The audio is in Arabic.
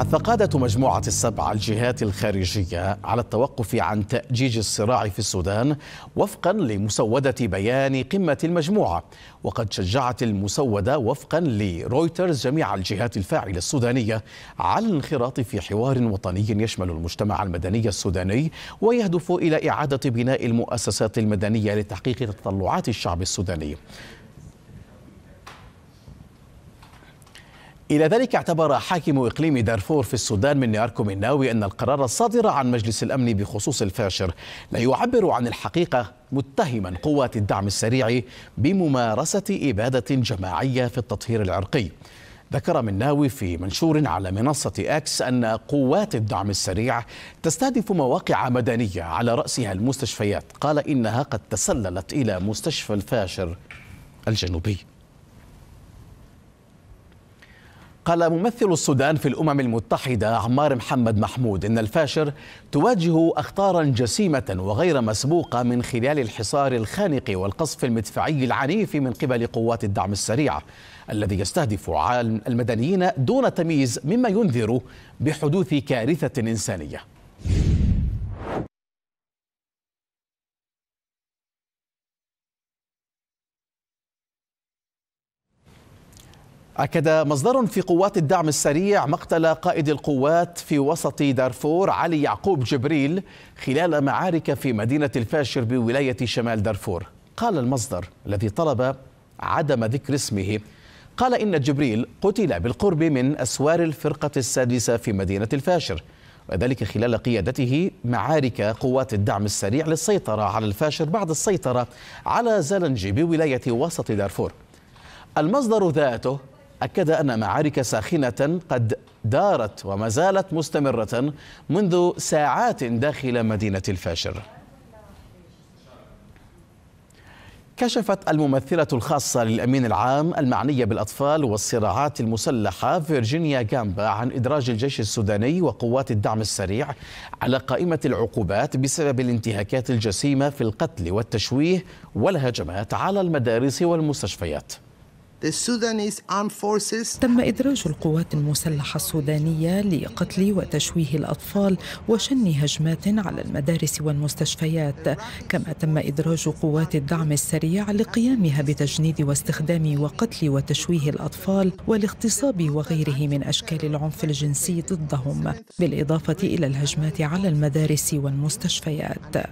حث قادة مجموعة السبع الجهات الخارجية على التوقف عن تأجيج الصراع في السودان وفقا لمسودة بيان قمة المجموعة وقد شجعت المسودة وفقا لرويترز جميع الجهات الفاعلة السودانية على الانخراط في حوار وطني يشمل المجتمع المدني السوداني ويهدف إلى إعادة بناء المؤسسات المدنية لتحقيق تطلعات الشعب السوداني إلى ذلك اعتبر حاكم إقليم دارفور في السودان من نياركو مناوي أن القرار الصادر عن مجلس الأمن بخصوص الفاشر لا يعبر عن الحقيقة متهما قوات الدعم السريع بممارسة إبادة جماعية في التطهير العرقي ذكر مناوي في منشور على منصة أكس أن قوات الدعم السريع تستهدف مواقع مدنية على رأسها المستشفيات قال إنها قد تسللت إلى مستشفى الفاشر الجنوبي قال ممثل السودان في الأمم المتحدة عمار محمد محمود إن الفاشر تواجه أخطارا جسيمة وغير مسبوقة من خلال الحصار الخانق والقصف المدفعي العنيف من قبل قوات الدعم السريع الذي يستهدف المدنيين دون تمييز مما ينذر بحدوث كارثة إنسانية أكد مصدر في قوات الدعم السريع مقتل قائد القوات في وسط دارفور علي يعقوب جبريل خلال معارك في مدينة الفاشر بولاية شمال دارفور قال المصدر الذي طلب عدم ذكر اسمه قال إن جبريل قتل بالقرب من أسوار الفرقة السادسة في مدينة الفاشر وذلك خلال قيادته معارك قوات الدعم السريع للسيطرة على الفاشر بعد السيطرة على زلنجي بولاية وسط دارفور المصدر ذاته أكد أن معارك ساخنة قد دارت وما زالت مستمرة منذ ساعات داخل مدينة الفاشر كشفت الممثلة الخاصة للأمين العام المعنية بالأطفال والصراعات المسلحة فيرجينيا جامبا عن إدراج الجيش السوداني وقوات الدعم السريع على قائمة العقوبات بسبب الانتهاكات الجسيمة في القتل والتشويه والهجمات على المدارس والمستشفيات تم إدراج القوات المسلحة السودانية لقتل وتشويه الأطفال وشن هجمات على المدارس والمستشفيات كما تم إدراج قوات الدعم السريع لقيامها بتجنيد واستخدام وقتل وتشويه الأطفال والاغتصاب وغيره من أشكال العنف الجنسي ضدهم بالإضافة إلى الهجمات على المدارس والمستشفيات